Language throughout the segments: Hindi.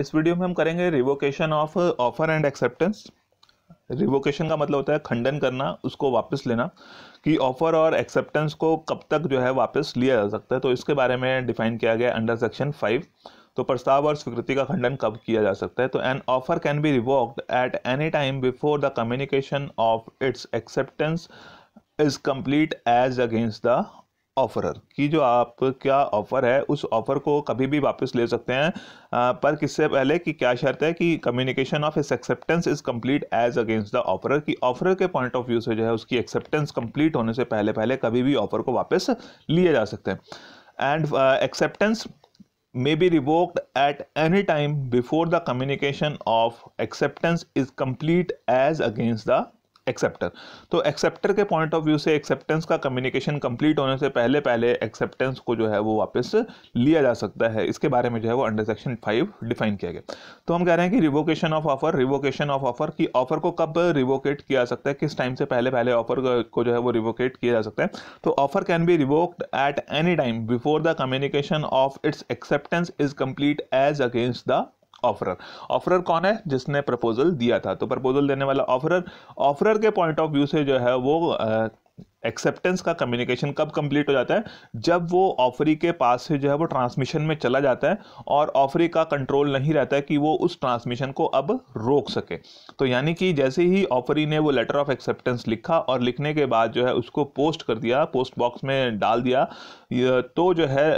इस वीडियो में हम करेंगे revocation of offer and acceptance revocation का मतलब होता है खंडन करना उसको वापस लेना कि ऑफर और एक्सेप्टेंस को कब तक जो है वापस लिया जा सकता है तो इसके बारे में डिफाइन किया गया अंडर सेक्शन फाइव तो प्रस्ताव और स्वीकृति का खंडन कब किया जा सकता है तो an offer can be revoked at any time before the communication of its acceptance is complete as against the offeror की जो आप क्या ऑफ़र है उस ऑफ़र को कभी भी वापस ले सकते हैं आ, पर किससे पहले कि क्या शर्त है कि कम्युनिकेशन ऑफ इस acceptance is complete as against the offeror की ऑफरर के पॉइंट ऑफ व्यू से जो है उसकी एक्सेप्टेंस कंप्लीट होने से पहले पहले कभी भी ऑफ़र को वापस लिए जा सकते हैं and acceptance may be revoked at any time before the communication of acceptance is complete as against the acceptor तो एक्सेप्टर के पॉइंट ऑफ व्यू से एक्सेप्टेंस का कम्युनिकेशन कंप्लीट होने से पहले पहले एक्सेप्टेंस को जो है वो वापस लिया जा सकता है इसके बारे में जो है वो अंडर सेक्शन फाइव डिफाइन किया गया तो हम कह रहे हैं कि revocation of offer revocation of offer की ऑफर को कब रिवोकेट किया जा सकता है किस टाइम से पहले पहले ऑफर को जो है वो रिवोकेट किया जा सकता है तो offer can be revoked at any time before the communication of its acceptance is complete as against the offeror offeror कौन है जिसने प्रपोजल दिया था तो प्रपोजल देने वाला ऑफरर ऑफरर के पॉइंट ऑफ व्यू से जो है वो एक्सेप्टेंस का कम्युनिकेशन कब कंप्लीट हो जाता है जब वो ऑफरी के पास से जो है वो ट्रांसमिशन में चला जाता है और ऑफरी का कंट्रोल नहीं रहता है कि वो उस ट्रांसमिशन को अब रोक सके तो यानी कि जैसे ही ऑफरी ने वो लेटर ऑफ एक्सेप्टेंस लिखा और लिखने के बाद जो है उसको पोस्ट कर दिया पोस्ट बॉक्स में डाल दिया तो जो है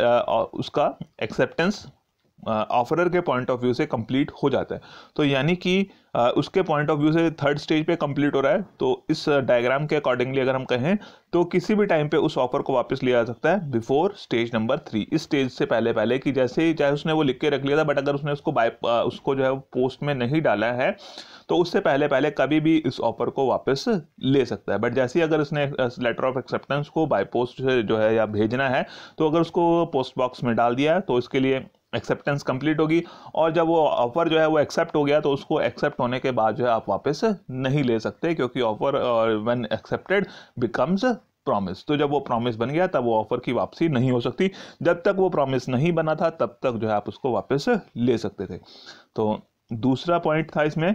उसका एक्सेप्टेंस ऑफरर के पॉइंट ऑफ व्यू से कंप्लीट हो जाता है तो यानी कि उसके पॉइंट ऑफ व्यू से थर्ड स्टेज पे कंप्लीट हो रहा है तो इस डायग्राम के अकॉर्डिंगली अगर हम कहें तो किसी भी टाइम पे उस ऑफर को वापस लिया जा सकता है बिफोर स्टेज नंबर थ्री इस स्टेज से पहले पहले कि जैसे ही चाहे उसने वो लिख के रख लिया था बट अगर उसने उसको बाय उसको जो है पोस्ट में नहीं डाला है तो उससे पहले पहले कभी भी इस ऑफर को वापस ले सकता है बट जैसे ही अगर उसने लेटर ऑफ एक्सेप्टेंस को बाय पोस्ट जो है या भेजना है तो अगर उसको पोस्ट बॉक्स में डाल दिया तो इसके लिए एक्सेप्टेंस कंप्लीट होगी और जब वो ऑफ़र जो है वो एक्सेप्ट हो गया तो उसको एक्सेप्ट होने के बाद जो है आप वापस नहीं ले सकते क्योंकि offer when accepted becomes promise तो जब वो प्रॉमिस बन गया तब वो ऑफ़र की वापसी नहीं हो सकती जब तक वो प्रॉमिस नहीं बना था तब तक जो है आप उसको वापस ले सकते थे तो दूसरा पॉइंट था इसमें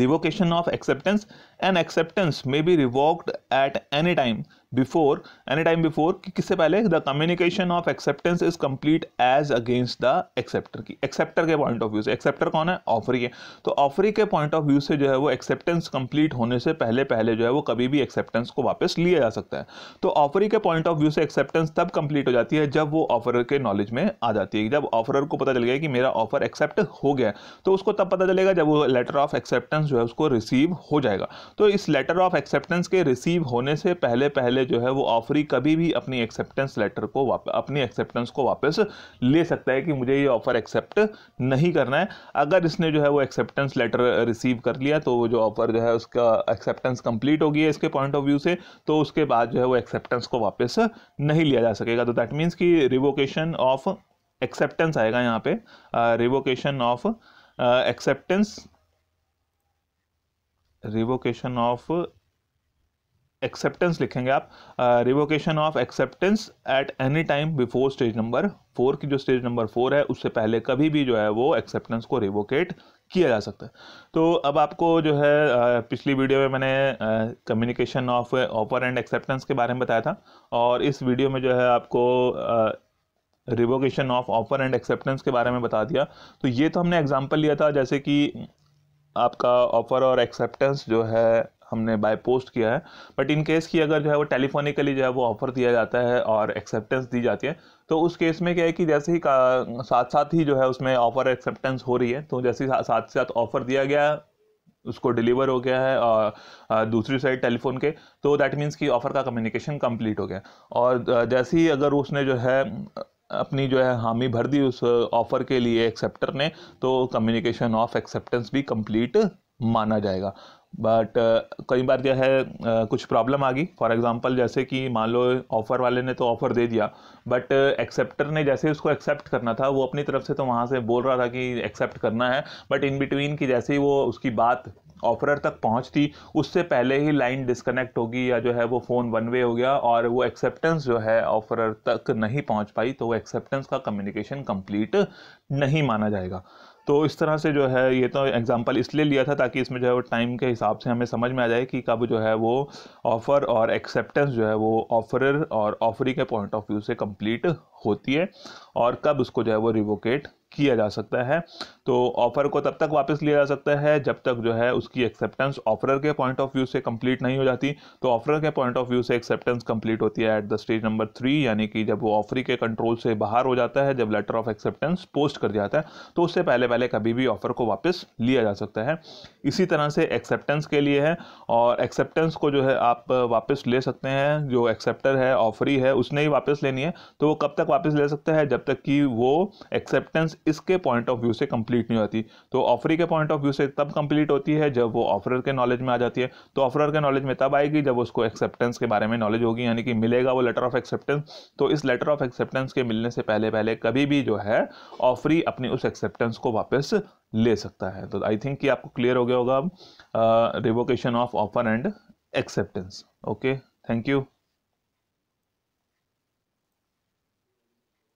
revocation of acceptance and acceptance may be revoked at any time before any time before कि किससे पहले the communication of acceptance is complete as against the acceptor की एक्सेप्टर के पॉइंट ऑफ व्यू से एक्सेप्टर कौन है ऑफरी है तो ऑफरी के पॉइंट ऑफ व्यू से जो है वो एक्सेप्टेंस कंप्लीट होने से पहले पहले जो है वो कभी भी एक्सेप्टेंस को वापस लिया जा सकता है तो ऑफरी के पॉइंट ऑफ व्यू से एक्सेप्टेंस तब कंप्लीट हो जाती है जब वो ऑफर के नॉलेज में आ जाती है जब ऑफरर को पता चल गया कि मेरा ऑफर एक्सेप्ट हो गया तो उसको तब पता चलेगा जब वो लेटर ऑफ एक्सेप्टेंस जो है उसको रिसीव हो जाएगा तो इस लेटर ऑफ एक्सेप्टेंस के रिसीव होने से पहले पहले पहले जो है वो ऑफरी कभी भी अपनी एक्सेप्टेंस लेटर को अपनी एक्सेप्टेंस को वापस ले सकता है कि मुझे ये ऑफ़र एक्सेप्ट नहीं करना है अगर इसने जो है वो एक्सेप्टेंस लेटर रिसीव कर लिया तो वो जो ऑफ़र जो है उसका एक्सेप्टेंस कंप्लीट हो गई इसके पॉइंट ऑफ व्यू से तो उसके बाद जो है वो एक्सेप्टेंस को वापस नहीं लिया जा सकेगा तो दैट मीन्स कि रिवोकेशन ऑफ एक्सेप्टेंस आएगा यहाँ पे revocation of acceptance revocation of acceptance लिखेंगे आप revocation of acceptance at any time before stage number four की जो स्टेज नंबर फोर है उससे पहले कभी भी जो है वो एक्सेप्टेंस को रिवोकेट किया जा सकता है तो अब आपको जो है uh, पिछली वीडियो में मैंने communication of offer and acceptance के बारे में बताया था और इस वीडियो में जो है आपको revocation of offer and acceptance के बारे में बता दिया तो ये तो हमने एग्जाम्पल लिया था जैसे कि आपका ऑफ़र और एक्सेप्टेंस जो है हमने बाय पोस्ट किया है बट इन केस की अगर जो है वो टेलीफोनिकली जो है वो ऑफर दिया जाता है और एक्सेप्टेंस दी जाती है तो उस केस में क्या है कि जैसे ही साथ साथ ही जो है उसमें ऑफर एक्सेप्टेंस हो रही है तो जैसे ही साथ साथ ऑफर दिया गया उसको डिलीवर हो गया है और दूसरी साइड टेलीफोन के तो दैट मीन्स कि ऑफ़र का कम्युनिकेशन कंप्लीट हो गया और जैसे ही अगर उसने जो है अपनी जो है हामी भर दी उस ऑफ़र के लिए एक्सेप्टर ने तो कम्युनिकेशन ऑफ एक्सेप्टेंस भी कंप्लीट माना जाएगा बट uh, कई बार क्या है uh, कुछ प्रॉब्लम आ गई फॉर एग्जांपल जैसे कि मान लो ऑफ़र वाले ने तो ऑफ़र दे दिया बट एक्सेप्टर uh, ने जैसे उसको एक्सेप्ट करना था वो अपनी तरफ से तो वहाँ से बोल रहा था कि एक्सेप्ट करना है बट इन बिटवीन की जैसे ही वो उसकी बात ऑफरर तक पहुंचती उससे पहले ही लाइन डिस्कनेक्ट होगी या जो है वो फ़ोन वन वे हो गया और वो एक्सेप्टेंस जो है ऑफरर तक नहीं पहुंच पाई तो वो एक्सेप्टेंस का कम्युनिकेशन कंप्लीट नहीं माना जाएगा तो इस तरह से जो है ये तो एग्ज़ाम्पल इसलिए लिया था ताकि इसमें जो है वो टाइम के हिसाब से हमें समझ में आ जाए कि कब जो है वो ऑफ़र और एक्सेप्टेंस जो है वो ऑफरर और ऑफरी के पॉइंट ऑफ व्यू से कंप्लीट होती है और कब उसको जो है वो रिवोकेट किया जा सकता है तो ऑफ़र को तब तक वापस लिया जा सकता है जब तक जो है उसकी एक्सेप्टेंस ऑफरर के पॉइंट ऑफ व्यू से कंप्लीट नहीं हो जाती तो ऑफरर के पॉइंट ऑफ व्यू से एक्सेप्टेंस कंप्लीट होती है at the stage number three यानी कि जब वो ऑफरी के कंट्रोल से बाहर हो जाता है जब लेटर ऑफ एक्सेप्टेंस पोस्ट कर जाता है तो उससे पहले पहले कभी भी ऑफर को वापस लिया जा सकता है इसी तरह से एक्सेप्टेंस के लिए है और एक्सेप्टेंस को जो है आप वापस ले सकते हैं जो एक्सेप्टर है ऑफरी है उसने ही वापस लेनी है तो वो कब तक वापस ले सकता है जब तक कि वो एक्सेप्टेंस इसके पॉइंट ऑफ व्यू से कंप्लीट नहीं होती तो ऑफरी के पॉइंट ऑफ व्यू से तब कंप्लीट होती है जब वो ऑफरर के नॉलेज में आ जाती है तो ऑफरर के नॉलेज में तब आएगी जब उसको एक्सेप्टेंस के बारे में नॉलेज होगी यानी कि मिलेगा वो लेटर ऑफ एक्सेप्टेंस तो इस लेटर ऑफ एक्सेप्टेंस के मिलने से पहले पहले कभी भी जो है ऑफरी अपनी उस एक्सेप्टेंस को वापस ले सकता है तो आई थिंक कि आपको क्लियर हो गया होगा अब revocation of offer and acceptance okay thank you